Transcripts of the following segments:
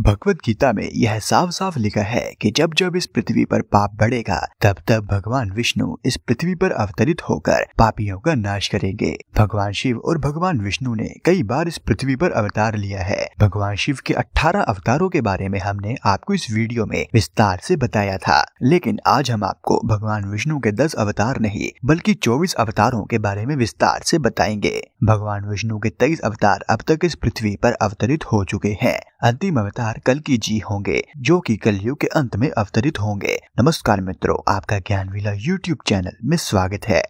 भगवत गीता में यह साफ साफ लिखा है कि जब जब इस पृथ्वी पर पाप बढ़ेगा तब तब भगवान विष्णु इस पृथ्वी पर अवतरित होकर पापियों का नाश करेंगे भगवान शिव और भगवान विष्णु ने कई बार इस पृथ्वी पर अवतार लिया है भगवान शिव के 18 अवतारों के बारे में हमने आपको इस वीडियो में विस्तार से बताया था लेकिन आज हम आपको भगवान विष्णु के दस अवतार नहीं बल्कि चौबीस अवतारों के बारे में विस्तार से बताएंगे भगवान विष्णु के तेईस अवतार अब तक इस पृथ्वी पर अवतरित हो चुके हैं अंतिम अवतार संस्कार कल की जी होंगे जो कि कलयुग के अंत में अवतरित होंगे नमस्कार मित्रों आपका ज्ञान विला यूट्यूब चैनल में स्वागत है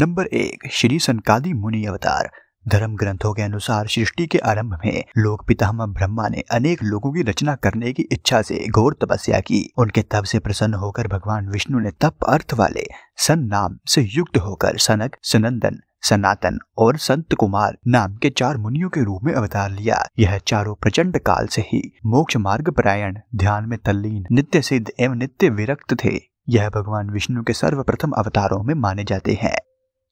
नंबर एक श्री सनकादी मुनि अवतार धर्म ग्रंथों के अनुसार सृष्टि के आरंभ में लोक पितामह ब्रह्मा ने अनेक लोगों की रचना करने की इच्छा से घोर तपस्या की उनके तप से प्रसन्न होकर भगवान विष्णु ने तप अर्थ वाले सन नाम से युक्त होकर सनक सनंदन सनातन और संत कुमार नाम के चार मुनियों के रूप में अवतार लिया यह चारों प्रचंड काल से ही मोक्ष मार्ग परायण ध्यान में तल्लीन नित्य सिद्ध एवं नित्य विरक्त थे यह भगवान विष्णु के सर्वप्रथम अवतारों में माने जाते हैं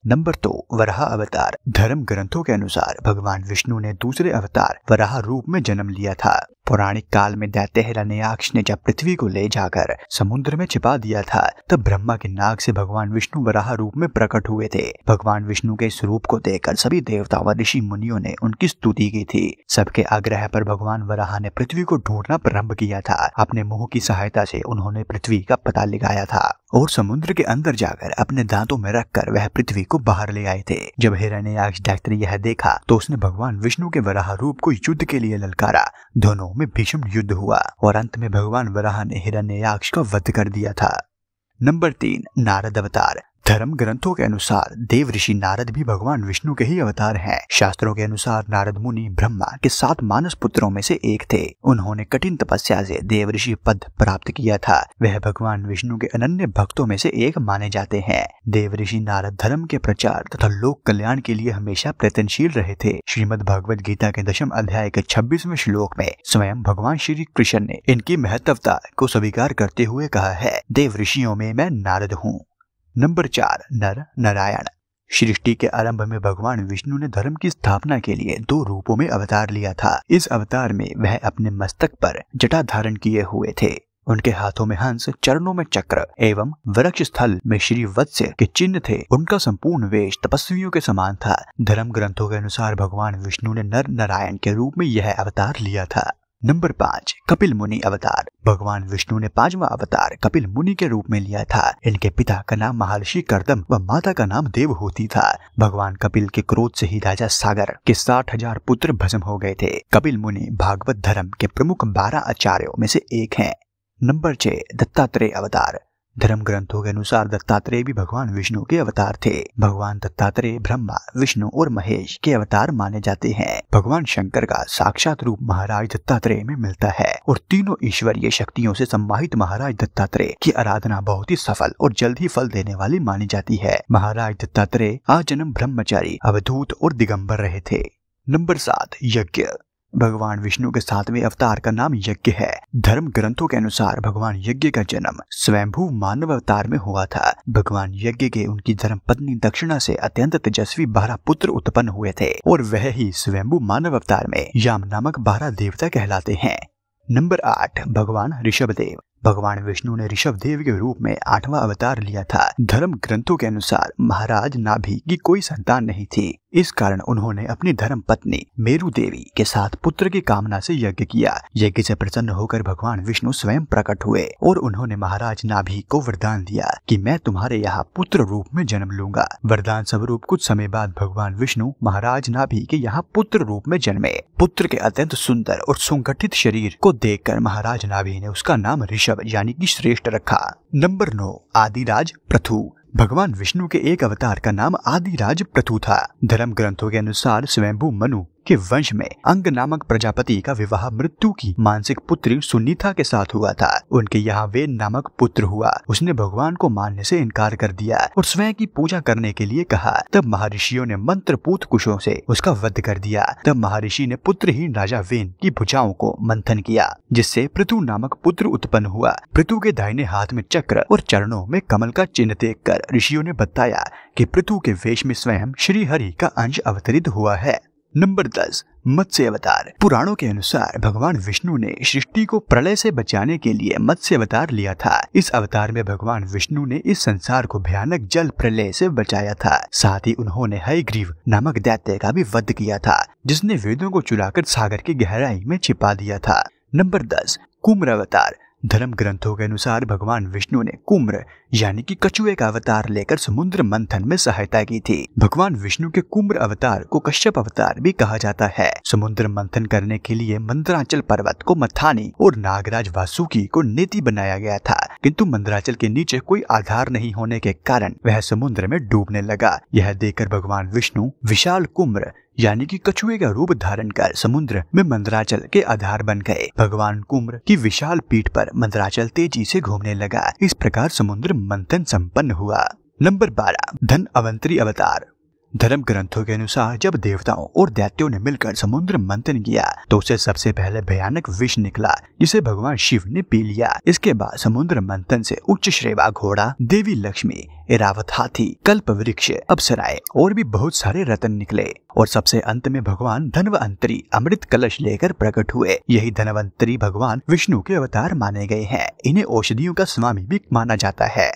नंबर दो तो, वराह अवतार धर्म ग्रंथों के अनुसार भगवान विष्णु ने दूसरे अवतार वराह रूप में जन्म लिया था पौराणिक काल में दैत्य हिरण्याक्ष ने जब पृथ्वी को ले जाकर समुद्र में छिपा दिया था तब ब्रह्मा के नाग से भगवान विष्णु वराह रूप में प्रकट हुए थे भगवान विष्णु के इस रूप को देखकर सभी देवता व ऋषि मुनियों ने उनकी स्तुति की थी सबके आग्रह पर भगवान वराह ने पृथ्वी को ढूंढना प्रारंभ किया था अपने मुंह की सहायता से उन्होंने पृथ्वी का पता लगाया था और समुद्र के अंदर जाकर अपने दांतों में रखकर वह पृथ्वी को बाहर ले आए थे जब हिरण्याक्ष दैत्र यह देखा तो उसने भगवान विष्णु के वराह रूप को युद्ध के लिए ललकारा दोनों में भीषण युद्ध हुआ और अंत में भगवान वराह ने हिरण्याक्ष का वध कर दिया था नंबर तीन नारद अवतार धर्म ग्रंथों के अनुसार देव ऋषि नारद भी भगवान विष्णु के ही अवतार हैं। शास्त्रों के अनुसार नारद मुनि ब्रह्मा के सात मानस पुत्रों में से एक थे उन्होंने कठिन तपस्या से देव ऋषि पद प्राप्त किया था वह भगवान विष्णु के अनन्य भक्तों में से एक माने जाते हैं देव ऋषि नारद धर्म के प्रचार तथा लोक कल्याण के लिए हमेशा प्रयत्नशील रहे थे श्रीमद भगवद गीता के दशम अध्याय के छब्बीसवें श्लोक में स्वयं भगवान श्री कृष्ण ने इनकी महत्वता को स्वीकार करते हुए कहा है देव ऋषियों में मैं नारद हूँ नंबर चार नर नारायण सृष्टि के आरंभ में भगवान विष्णु ने धर्म की स्थापना के लिए दो रूपों में अवतार लिया था इस अवतार में वह अपने मस्तक पर जटा धारण किए हुए थे उनके हाथों में हंस चरणों में चक्र एवं वृक्ष स्थल में श्री वत्स्य के चिन्ह थे उनका संपूर्ण वेश तपस्वियों के समान था धर्म ग्रंथों के अनुसार भगवान विष्णु ने नर नारायण के रूप में यह अवतार लिया था नंबर पाँच कपिल मुनि अवतार भगवान विष्णु ने पांचवा अवतार कपिल मुनि के रूप में लिया था इनके पिता का नाम महर्षि करदम व माता का नाम देव होती था भगवान कपिल के क्रोध से ही राजा सागर के साठ हजार पुत्र भस्म हो गए थे कपिल मुनि भागवत धर्म के प्रमुख बारह आचार्यों में से एक हैं। नंबर छह दत्तात्रेय अवतार धर्म ग्रंथों के अनुसार दत्तात्रेय भी भगवान विष्णु के अवतार थे भगवान दत्तात्रेय ब्रह्मा विष्णु और महेश के अवतार माने जाते हैं भगवान शंकर का साक्षात रूप महाराज दत्तात्रेय में मिलता है और तीनों ईश्वरीय शक्तियों से सम्माहित महाराज दत्तात्रेय की आराधना बहुत ही सफल और जल्द ही फल देने वाली मानी जाती है महाराज दत्तात्रेय आजन्म ब्रह्मचारी अवधूत और दिगम्बर रहे थे नंबर सात यज्ञ भगवान विष्णु के सातवें अवतार का नाम यज्ञ है धर्म ग्रंथों के अनुसार भगवान यज्ञ का जन्म स्वयंभू मानव अवतार में हुआ था भगवान यज्ञ के उनकी धर्म पत्नी दक्षिणा से अत्यंत तेजस्वी बारह पुत्र उत्पन्न हुए थे और वह ही स्वयंभू मानव अवतार में याम नामक बारह देवता कहलाते हैं नंबर आठ भगवान देव भगवान विष्णु ने ऋषभ देव के रूप में आठवां अवतार लिया था धर्म ग्रंथों के अनुसार महाराज नाभि की कोई संतान नहीं थी इस कारण उन्होंने अपनी धर्म पत्नी मेरू देवी के साथ पुत्र की कामना से यज्ञ किया यज्ञ से प्रसन्न होकर भगवान विष्णु स्वयं प्रकट हुए और उन्होंने महाराज नाभि को वरदान दिया कि मैं तुम्हारे यहाँ पुत्र रूप में जन्म लूंगा वरदान स्वरूप कुछ समय बाद भगवान विष्णु महाराज नाभि के यहाँ पुत्र रूप में जन्मे पुत्र के अत्यंत सुंदर और सुगठित शरीर को देखकर महाराज नाभि ने उसका नाम ऋषभ दुर्लभ यानी कि श्रेष्ठ रखा नंबर नौ आदिराज प्रथु भगवान विष्णु के एक अवतार का नाम आदिराज प्रथु था धर्म ग्रंथों के अनुसार स्वयंभू मनु के वंश में अंग नामक प्रजापति का विवाह मृत्यु की मानसिक पुत्री सुनीता के साथ हुआ था उनके यहाँ वेद नामक पुत्र हुआ उसने भगवान को मानने से इनकार कर दिया और स्वयं की पूजा करने के लिए कहा तब महर्षियों ने मंत्र पूत कुशों से उसका वध कर दिया तब महर्षि ने पुत्रहीन राजा वेन की भुजाओं को मंथन किया जिससे पृथु नामक पुत्र उत्पन्न हुआ पृथु के दाहिने हाथ में चक्र और चरणों में कमल का चिन्ह देख कर ऋषियों ने बताया कि पृथु के वेश में स्वयं श्री हरि का अंश अवतरित हुआ है नंबर दस मत्स्य अवतार पुराणों के अनुसार भगवान विष्णु ने सृष्टि को प्रलय से बचाने के लिए मत्स्य अवतार लिया था इस अवतार में भगवान विष्णु ने इस संसार को भयानक जल प्रलय से बचाया था साथ ही उन्होंने ग्रीव नामक दैत्य का भी वध किया था जिसने वेदों को चुराकर सागर की गहराई में छिपा दिया था नंबर दस कुम्र अवतार धर्म ग्रंथों के अनुसार भगवान विष्णु ने कुम्र यानी कि कछुए का अवतार लेकर समुद्र मंथन में सहायता की थी भगवान विष्णु के कुम्र अवतार को कश्यप अवतार भी कहा जाता है समुद्र मंथन करने के लिए मंत्रांचल पर्वत को मथानी और नागराज वासुकी को नीति बनाया गया था किंतु मंदराचल के नीचे कोई आधार नहीं होने के कारण वह समुद्र में डूबने लगा यह देखकर भगवान विष्णु विशाल कुम्र यानी कि कछुए का रूप धारण कर समुद्र में मंदराचल के आधार बन गए भगवान कुम्र की विशाल पीठ पर मंदराचल तेजी से घूमने लगा इस प्रकार समुद्र मंथन संपन्न हुआ नंबर बारह धन अवंतरी अवतार धर्म ग्रंथों के अनुसार जब देवताओं और दैत्यों ने मिलकर समुद्र मंथन किया तो उसे सबसे पहले भयानक विष निकला जिसे भगवान शिव ने पी लिया इसके बाद समुद्र मंथन से उच्च श्रेवा घोड़ा देवी लक्ष्मी इरावत हाथी कल्प वृक्ष अप्सराए और भी बहुत सारे रतन निकले और सबसे अंत में भगवान धनवंतरी अमृत कलश लेकर प्रकट हुए यही धनवंतरी भगवान विष्णु के अवतार माने गए हैं इन्हें औषधियों का स्वामी भी माना जाता है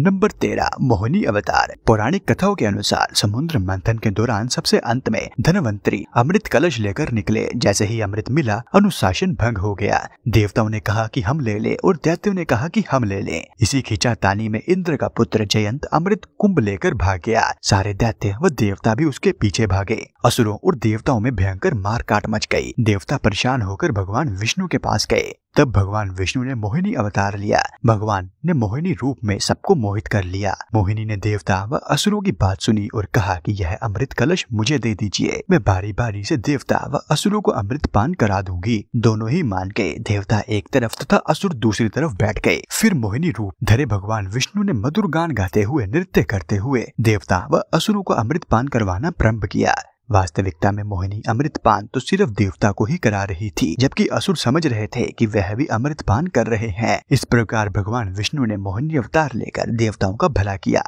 नंबर तेरह मोहनी अवतार पौराणिक कथाओं के अनुसार समुद्र मंथन के दौरान सबसे अंत में धनवंतरी अमृत कलश लेकर निकले जैसे ही अमृत मिला अनुशासन भंग हो गया देवताओं ने कहा कि हम ले ले और दैत्यों ने कहा कि हम ले ले इसी खींचा तानी में इंद्र का पुत्र जयंत अमृत कुंभ लेकर भाग गया सारे दैत्य व देवता भी उसके पीछे भागे असुरों और देवताओं में भयंकर मार काट मच गई देवता परेशान होकर भगवान विष्णु के पास गए तब भगवान विष्णु ने मोहिनी अवतार लिया भगवान ने मोहिनी रूप में सबको मोहित कर लिया मोहिनी ने देवता व असुरों की बात सुनी और कहा कि यह अमृत कलश मुझे दे दीजिए मैं बारी बारी से देवता व असुरों को अमृत पान करा दूंगी दोनों ही मान गए देवता एक तरफ तथा असुर दूसरी तरफ बैठ गए फिर मोहिनी रूप धरे भगवान विष्णु ने मधुर गान गाते हुए नृत्य करते हुए देवता व असुरों को अमृत पान करवाना प्रारंभ किया वास्तविकता में मोहिनी अमृत पान तो सिर्फ देवता को ही करा रही थी जबकि असुर समझ रहे थे कि वह भी अमृत पान कर रहे हैं इस प्रकार भगवान विष्णु ने मोहिनी अवतार लेकर देवताओं का भला किया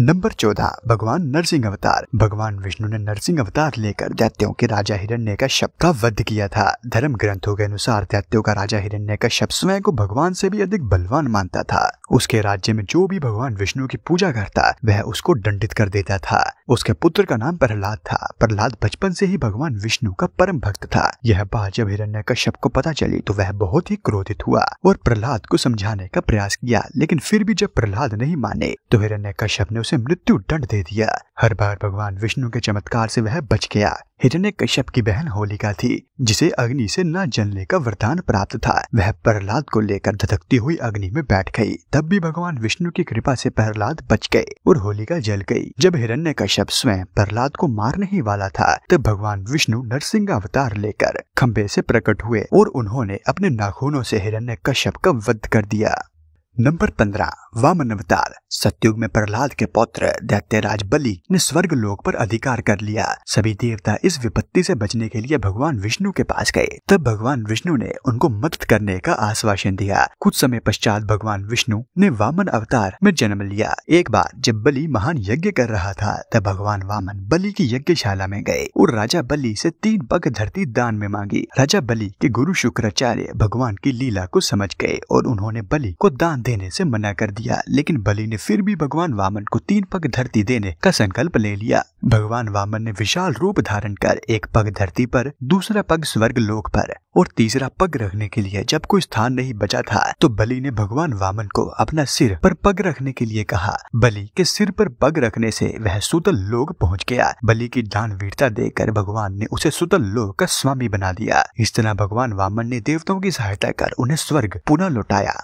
नंबर चौदह भगवान नरसिंह अवतार भगवान विष्णु ने नरसिंह अवतार लेकर दैत्यों के राजा हिरण्य का शब्द का वध किया था धर्म ग्रंथों के अनुसार दैत्यों का राजा हिरण्य का शब्द स्वयं को भगवान से भी अधिक बलवान मानता था उसके राज्य में जो भी भगवान विष्णु की पूजा करता वह उसको दंडित कर देता था उसके पुत्र का नाम प्रहलाद था प्रहलाद बचपन से ही भगवान विष्णु का परम भक्त था यह बात जब हिरण्य कश्यप को पता चली तो वह बहुत ही क्रोधित हुआ और प्रहलाद को समझाने का प्रयास किया लेकिन फिर भी जब प्रहलाद नहीं माने तो हिरण्य कश्यप ने उसे मृत्यु दंड दे दिया हर बार भगवान विष्णु के चमत्कार से वह बच गया हिरण्य कश्यप की बहन होलिका थी जिसे अग्नि से न जलने का वरदान प्राप्त था वह प्रहलाद को लेकर धधकती हुई अग्नि में बैठ गई तब भी भगवान विष्णु की कृपा से प्रहलाद बच गए और होलिका जल गई जब हिरण्य कश्यप ऋषभ स्वयं प्रहलाद को मारने ही वाला था तब भगवान विष्णु नरसिंह अवतार लेकर खम्बे से प्रकट हुए और उन्होंने अपने नाखूनों से हिरण्य कश्यप का वध कर दिया नंबर पंद्रह वामन अवतार सत्युग में प्रहलाद के पौत्र दैत्य राज बलि ने स्वर्ग लोक पर अधिकार कर लिया सभी देवता इस विपत्ति से बचने के लिए भगवान विष्णु के पास गए तब भगवान विष्णु ने उनको मदद करने का आश्वासन दिया कुछ समय पश्चात भगवान विष्णु ने वामन अवतार में जन्म लिया एक बार जब बलि महान यज्ञ कर रहा था तब भगवान वामन बलि की यज्ञशाला में गए और राजा बलि से तीन पग धरती दान में मांगी राजा बलि के गुरु शुक्राचार्य भगवान की लीला को समझ गए और उन्होंने बलि को दान देने से मना कर दिया लेकिन बलि ने फिर भी भगवान वामन को तीन पग धरती देने का संकल्प ले लिया भगवान वामन ने विशाल रूप धारण कर एक पग धरती पर दूसरा पग स्वर्ग लोक पर और तीसरा पग रखने के लिए जब कोई स्थान नहीं बचा था तो बलि ने भगवान वामन को अपना सिर पर पग रखने के लिए कहा बलि के सिर पर पग रखने से वह सुतल लोक पहुंच गया बलि की दान वीरता देकर भगवान ने उसे सुतल लोक का स्वामी बना दिया इस तरह भगवान वामन ने देवताओं की सहायता कर उन्हें स्वर्ग पुनः लौटाया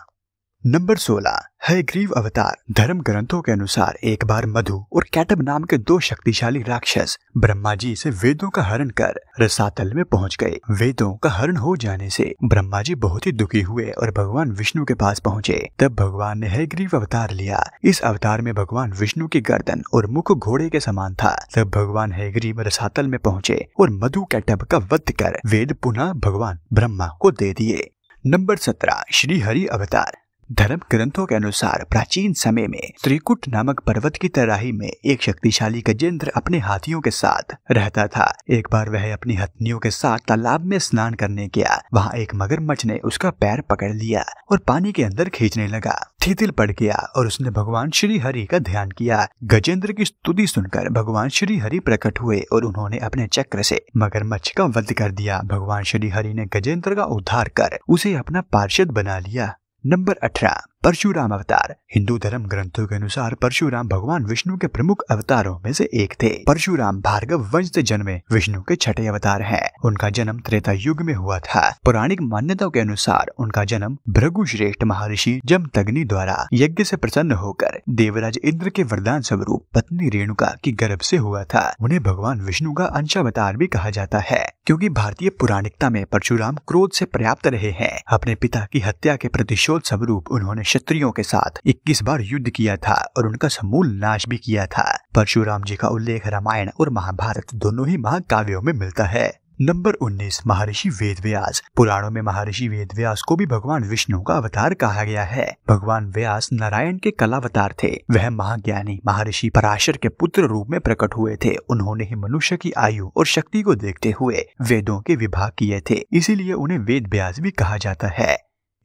नंबर 16 ग्रीव अवतार धर्म ग्रंथों के अनुसार एक बार मधु और कैटब नाम के दो शक्तिशाली राक्षस ब्रह्मा जी से वेदों का हरण कर रसातल में पहुंच गए वेदों का हरण हो जाने से ब्रह्मा जी बहुत ही दुखी हुए और भगवान विष्णु के पास पहुंचे तब भगवान ने ग्रीव अवतार लिया इस अवतार में भगवान विष्णु की गर्दन और मुख घोड़े के समान था तब भगवान ग्रीव रसातल में पहुंचे और मधु कैटब का वध कर वेद पुनः भगवान ब्रह्मा को दे दिए नंबर सत्रह श्री हरि अवतार धर्म ग्रंथों के अनुसार प्राचीन समय में त्रिकुट नामक पर्वत की तराही में एक शक्तिशाली गजेंद्र अपने हाथियों के साथ रहता था एक बार वह अपनी हथनियों के साथ तालाब में स्नान करने गया वहाँ एक मगरमच्छ ने उसका पैर पकड़ लिया और पानी के अंदर खींचने लगा थीतिल पड़ गया और उसने भगवान श्री हरि का ध्यान किया गजेंद्र की स्तुति सुनकर भगवान श्री हरि प्रकट हुए और उन्होंने अपने चक्र से मगरमच्छ का वध कर दिया भगवान श्री हरि ने गजेंद्र का उद्धार कर उसे अपना पार्षद बना लिया नंबर अठारह परशुराम अवतार हिंदू धर्म ग्रंथों के अनुसार परशुराम भगवान विष्णु के प्रमुख अवतारों में से एक थे परशुराम भार्गव वंश से जन्मे विष्णु के छठे अवतार हैं। उनका जन्म त्रेता युग में हुआ था पौराणिक मान्यताओं के अनुसार उनका जन्म भृगु श्रेष्ठ महर्षि तग्नि द्वारा यज्ञ से प्रसन्न होकर देवराज इंद्र के वरदान स्वरूप पत्नी रेणुका की गर्भ से हुआ था उन्हें भगवान विष्णु का अंशावतार भी कहा जाता है क्योंकि भारतीय पौराणिकता में परशुराम क्रोध से पर्याप्त रहे हैं अपने पिता की हत्या के प्रतिशोध स्वरूप उन्होंने क्षत्रियों के साथ 21 बार युद्ध किया था और उनका समूल नाश भी किया था परशुराम जी का उल्लेख रामायण और महाभारत दोनों ही महाकाव्यों में मिलता है नंबर 19 महर्षि वेद व्यास पुराणों में महर्षि वेद व्यास को भी भगवान विष्णु का अवतार कहा गया है भगवान व्यास नारायण के कलावतार थे वह महाज्ञानी महर्षि पराशर के पुत्र रूप में प्रकट हुए थे उन्होंने ही मनुष्य की आयु और शक्ति को देखते हुए वेदों के विभाग किए थे इसीलिए उन्हें वेद व्यास भी कहा जाता है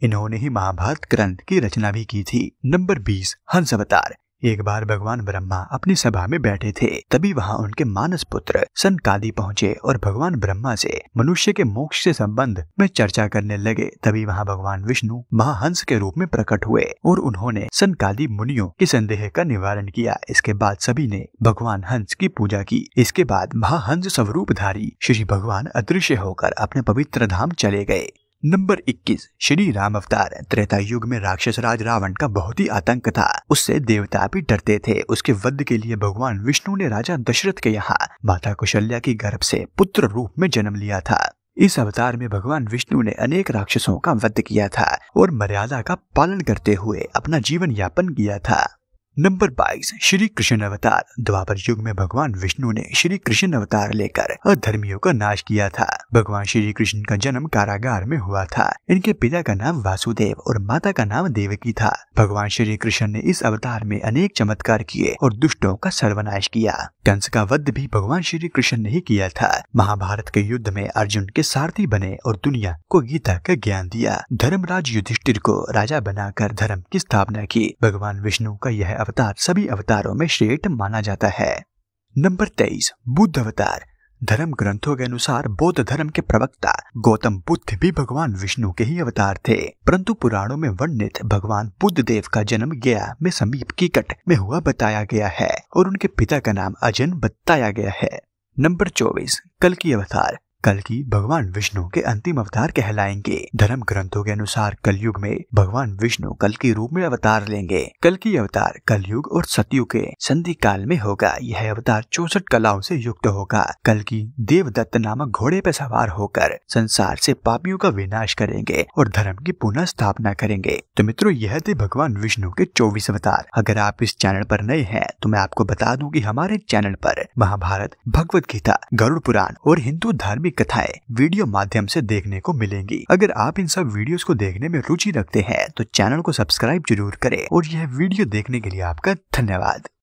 इन्होंने ही महाभारत ग्रंथ की रचना भी की थी नंबर बीस हंस अवतार एक बार भगवान ब्रह्मा अपनी सभा में बैठे थे तभी वहाँ उनके मानस पुत्र सनकादि पहुँचे और भगवान ब्रह्मा से मनुष्य के मोक्ष से संबंध में चर्चा करने लगे तभी वहाँ भगवान विष्णु महाहंस के रूप में प्रकट हुए और उन्होंने सनकादि मुनियों के संदेह का निवारण किया इसके बाद सभी ने भगवान हंस की पूजा की इसके बाद महाहंस धारी श्री भगवान अदृश्य होकर अपने पवित्र धाम चले गए नंबर 21 श्री राम अवतार त्रेता युग में राक्षस राज रावण का बहुत ही आतंक था उससे देवता भी डरते थे उसके वध के लिए भगवान विष्णु ने राजा दशरथ के यहाँ माता कुशल्या की गर्भ से पुत्र रूप में जन्म लिया था इस अवतार में भगवान विष्णु ने अनेक राक्षसों का वध किया था और मर्यादा का पालन करते हुए अपना जीवन यापन किया था नंबर 22 श्री कृष्ण अवतार द्वापर युग में भगवान विष्णु ने श्री कृष्ण अवतार लेकर अधर्मियों का नाश किया था भगवान श्री कृष्ण का जन्म कारागार में हुआ था इनके पिता का नाम वासुदेव और माता का नाम देवकी था भगवान श्री कृष्ण ने इस अवतार में अनेक चमत्कार किए और दुष्टों का सर्वनाश किया कंस का वध भी भगवान श्री कृष्ण ने ही किया था महाभारत के युद्ध में अर्जुन के सारथी बने और दुनिया को गीता का ज्ञान दिया धर्मराज युधिष्ठिर को राजा बनाकर धर्म की स्थापना की भगवान विष्णु का यह अवतार सभी अवतारों में श्रेष्ठ माना जाता है नंबर तेईस बुद्ध अवतार धर्म ग्रंथों के अनुसार बौद्ध धर्म के प्रवक्ता गौतम बुद्ध भी भगवान विष्णु के ही अवतार थे परंतु पुराणों में वर्णित भगवान बुद्ध देव का जन्म गया में समीप कीकट में हुआ बताया गया है और उनके पिता का नाम अजन बताया गया है नंबर चौबीस कल की अवतार कल की भगवान विष्णु के अंतिम अवतार कहलाएंगे धर्म ग्रंथों के अनुसार कलयुग में भगवान विष्णु कल के रूप में अवतार लेंगे कल की अवतार कलयुग और सतयुग के संधि काल में होगा यह अवतार चौसठ कलाओं से युक्त होगा कल की देवदत्त नामक घोड़े पर सवार होकर संसार से पापियों का विनाश करेंगे और धर्म की पुनः स्थापना करेंगे तो मित्रों यह थे भगवान विष्णु के चौबीस अवतार अगर आप इस चैनल पर नए हैं तो मैं आपको बता दूं कि हमारे चैनल पर महाभारत भगवत गीता गरुड़ पुराण और हिंदू धार्मिक कथाएं वीडियो माध्यम से देखने को मिलेंगी अगर आप इन सब वीडियोस को देखने में रुचि रखते हैं तो चैनल को सब्सक्राइब जरूर करें और यह वीडियो देखने के लिए आपका धन्यवाद